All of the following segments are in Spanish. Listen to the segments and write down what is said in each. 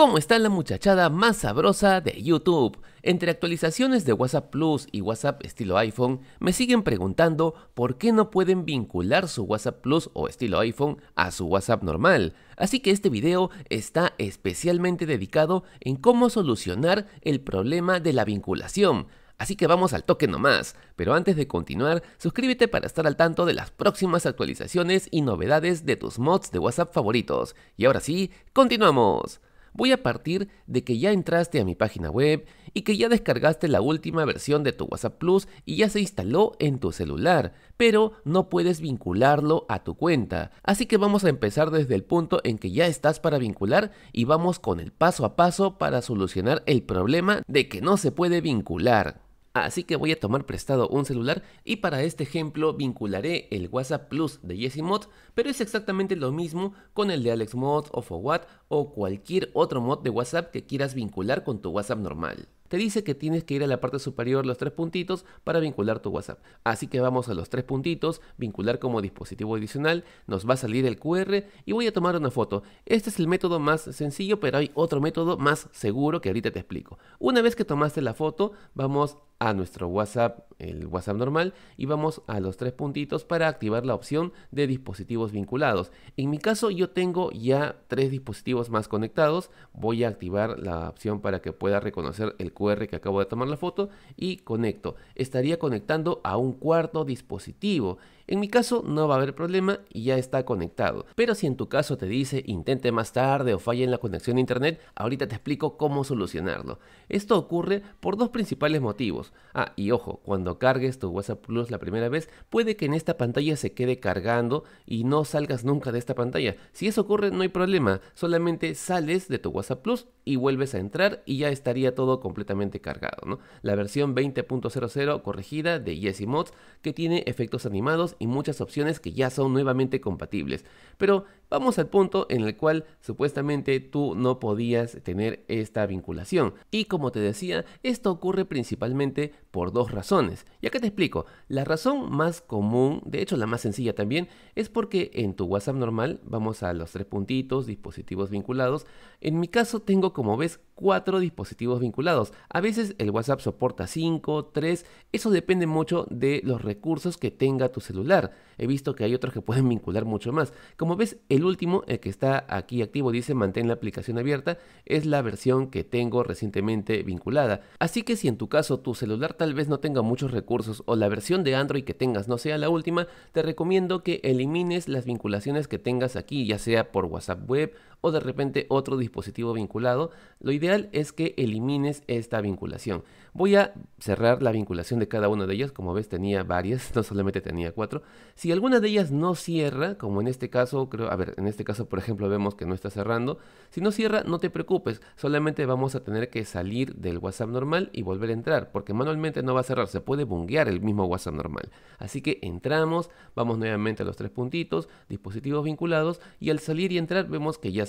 ¿Cómo está la muchachada más sabrosa de YouTube? Entre actualizaciones de WhatsApp Plus y WhatsApp estilo iPhone, me siguen preguntando por qué no pueden vincular su WhatsApp Plus o estilo iPhone a su WhatsApp normal. Así que este video está especialmente dedicado en cómo solucionar el problema de la vinculación. Así que vamos al toque nomás, pero antes de continuar, suscríbete para estar al tanto de las próximas actualizaciones y novedades de tus mods de WhatsApp favoritos. Y ahora sí, continuamos voy a partir de que ya entraste a mi página web y que ya descargaste la última versión de tu WhatsApp Plus y ya se instaló en tu celular, pero no puedes vincularlo a tu cuenta. Así que vamos a empezar desde el punto en que ya estás para vincular y vamos con el paso a paso para solucionar el problema de que no se puede vincular. Así que voy a tomar prestado un celular y para este ejemplo vincularé el WhatsApp Plus de Mod, pero es exactamente lo mismo con el de AlexMod o FOWAT o cualquier otro mod de WhatsApp que quieras vincular con tu WhatsApp normal te dice que tienes que ir a la parte superior los tres puntitos para vincular tu WhatsApp. Así que vamos a los tres puntitos, vincular como dispositivo adicional, nos va a salir el QR y voy a tomar una foto. Este es el método más sencillo, pero hay otro método más seguro que ahorita te explico. Una vez que tomaste la foto, vamos a nuestro WhatsApp, el WhatsApp normal, y vamos a los tres puntitos para activar la opción de dispositivos vinculados. En mi caso yo tengo ya tres dispositivos más conectados, voy a activar la opción para que pueda reconocer el QR que acabo de tomar la foto y conecto. Estaría conectando a un cuarto dispositivo en mi caso no va a haber problema y ya está conectado. Pero si en tu caso te dice intente más tarde o falla en la conexión a internet, ahorita te explico cómo solucionarlo. Esto ocurre por dos principales motivos. Ah, y ojo, cuando cargues tu WhatsApp Plus la primera vez, puede que en esta pantalla se quede cargando y no salgas nunca de esta pantalla. Si eso ocurre, no hay problema, solamente sales de tu WhatsApp Plus y vuelves a entrar y ya estaría todo completamente cargado, ¿no? La versión 20.00 corregida de Yesi Mods que tiene efectos animados y muchas opciones que ya son nuevamente compatibles. Pero vamos al punto en el cual supuestamente tú no podías tener esta vinculación. Y como te decía, esto ocurre principalmente por dos razones. Ya que te explico, la razón más común, de hecho la más sencilla también, es porque en tu WhatsApp normal vamos a los tres puntitos, dispositivos vinculados. En mi caso tengo como ves cuatro dispositivos vinculados. A veces el WhatsApp soporta 5, 3, eso depende mucho de los recursos que tenga tu celular. He visto que hay otros que pueden vincular mucho más. Como ves, el último, el que está aquí activo, dice mantén la aplicación abierta, es la versión que tengo recientemente vinculada. Así que si en tu caso tu celular tal vez no tenga muchos recursos o la versión de Android que tengas no sea la última, te recomiendo que elimines las vinculaciones que tengas aquí, ya sea por WhatsApp web, o de repente otro dispositivo vinculado, lo ideal es que elimines esta vinculación. Voy a cerrar la vinculación de cada una de ellas, como ves tenía varias, no solamente tenía cuatro. Si alguna de ellas no cierra, como en este caso, creo, a ver, en este caso por ejemplo vemos que no está cerrando, si no cierra no te preocupes, solamente vamos a tener que salir del WhatsApp normal y volver a entrar, porque manualmente no va a cerrar, se puede bunguear el mismo WhatsApp normal. Así que entramos, vamos nuevamente a los tres puntitos, dispositivos vinculados, y al salir y entrar vemos que ya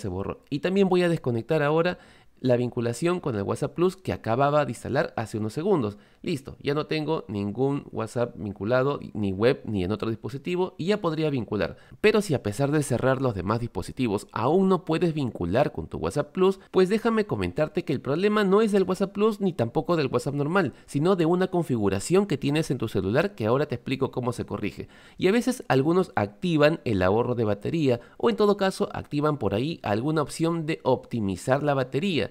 y también voy a desconectar ahora la vinculación con el WhatsApp Plus que acababa de instalar hace unos segundos. Listo, ya no tengo ningún WhatsApp vinculado ni web ni en otro dispositivo y ya podría vincular. Pero si a pesar de cerrar los demás dispositivos aún no puedes vincular con tu WhatsApp Plus, pues déjame comentarte que el problema no es del WhatsApp Plus ni tampoco del WhatsApp normal, sino de una configuración que tienes en tu celular que ahora te explico cómo se corrige. Y a veces algunos activan el ahorro de batería o en todo caso activan por ahí alguna opción de optimizar la batería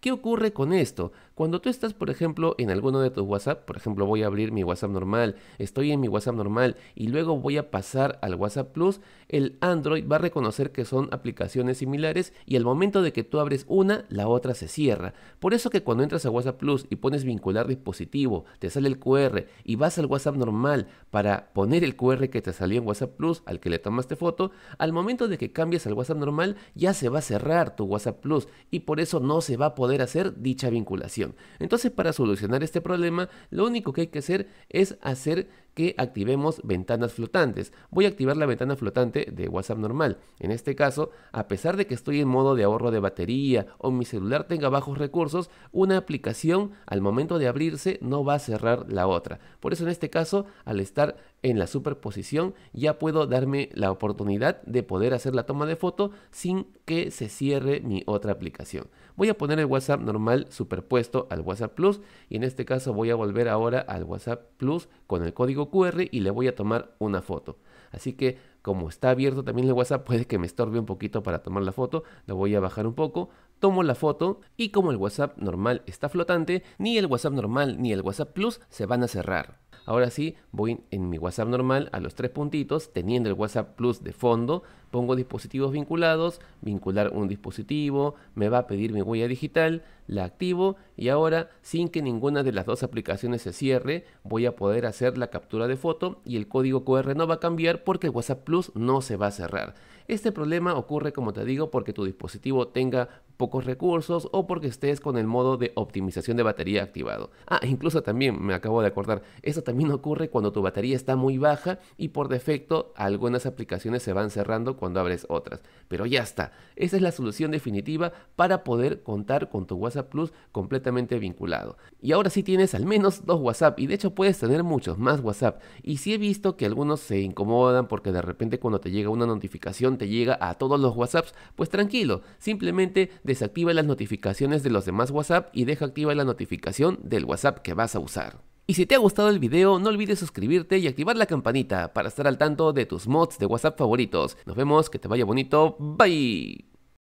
¿Qué ocurre con esto? Cuando tú estás, por ejemplo, en alguno de tus WhatsApp, por ejemplo, voy a abrir mi WhatsApp normal, estoy en mi WhatsApp normal y luego voy a pasar al WhatsApp Plus, el Android va a reconocer que son aplicaciones similares y al momento de que tú abres una, la otra se cierra. Por eso que cuando entras a WhatsApp Plus y pones vincular dispositivo, te sale el QR y vas al WhatsApp normal para poner el QR que te salió en WhatsApp Plus al que le tomaste foto, al momento de que cambias al WhatsApp normal ya se va a cerrar tu WhatsApp Plus y por eso no se va a poder hacer dicha vinculación. Entonces para solucionar este problema lo único que hay que hacer es hacer que activemos ventanas flotantes. Voy a activar la ventana flotante de WhatsApp normal. En este caso, a pesar de que estoy en modo de ahorro de batería o mi celular tenga bajos recursos, una aplicación al momento de abrirse no va a cerrar la otra. Por eso en este caso, al estar en la superposición, ya puedo darme la oportunidad de poder hacer la toma de foto sin que se cierre mi otra aplicación. Voy a poner el WhatsApp normal superpuesto al WhatsApp Plus y en este caso voy a volver ahora al WhatsApp Plus con el código QR y le voy a tomar una foto. Así que como está abierto también el WhatsApp, puede que me estorbe un poquito para tomar la foto. Lo voy a bajar un poco, tomo la foto y como el WhatsApp normal está flotante, ni el WhatsApp normal ni el WhatsApp Plus se van a cerrar. Ahora sí, voy en mi WhatsApp normal a los tres puntitos, teniendo el WhatsApp Plus de fondo, Pongo dispositivos vinculados, vincular un dispositivo, me va a pedir mi huella digital, la activo y ahora sin que ninguna de las dos aplicaciones se cierre voy a poder hacer la captura de foto y el código QR no va a cambiar porque WhatsApp Plus no se va a cerrar. Este problema ocurre como te digo porque tu dispositivo tenga pocos recursos o porque estés con el modo de optimización de batería activado. Ah, incluso también me acabo de acordar, eso también ocurre cuando tu batería está muy baja y por defecto algunas aplicaciones se van cerrando cuando abres otras. Pero ya está, esa es la solución definitiva para poder contar con tu WhatsApp Plus completamente vinculado. Y ahora sí tienes al menos dos WhatsApp y de hecho puedes tener muchos más WhatsApp. Y si he visto que algunos se incomodan porque de repente cuando te llega una notificación te llega a todos los WhatsApps, pues tranquilo, simplemente desactiva las notificaciones de los demás WhatsApp y deja activa la notificación del WhatsApp que vas a usar. Y si te ha gustado el video, no olvides suscribirte y activar la campanita para estar al tanto de tus mods de WhatsApp favoritos. Nos vemos, que te vaya bonito, bye.